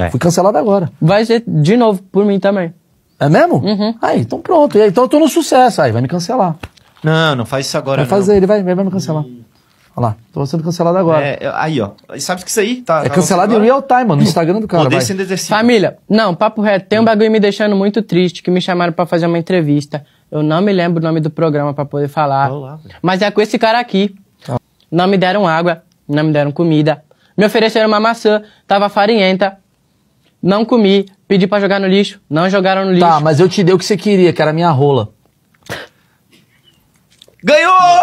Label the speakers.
Speaker 1: É. Fui cancelado agora. Vai ser de novo por mim também. É mesmo? Uhum. Aí, ah, então pronto. E
Speaker 2: aí, então eu tô no sucesso. Aí, vai me cancelar.
Speaker 3: Não, não faz isso agora. Vai fazer,
Speaker 2: ele vai, vai me cancelar. Olha lá, tô sendo cancelado agora.
Speaker 4: É, aí, ó. Sabe sabe que isso aí tá. É tá cancelado em real
Speaker 2: time, mano, no Instagram do
Speaker 5: cara. Poder sendo exercido. Família, não, papo reto. Tem um bagulho me deixando muito triste que me chamaram para fazer uma entrevista. Eu não me lembro o nome do programa para poder falar. Olá, mas é com esse cara aqui. Ah. Não me deram água, não me deram comida. Me ofereceram uma maçã, tava farinhenta
Speaker 6: não comi, pedi para jogar no lixo, não jogaram no tá, lixo. Tá, mas eu te dei o que você queria, que era a minha rola. Ganhou!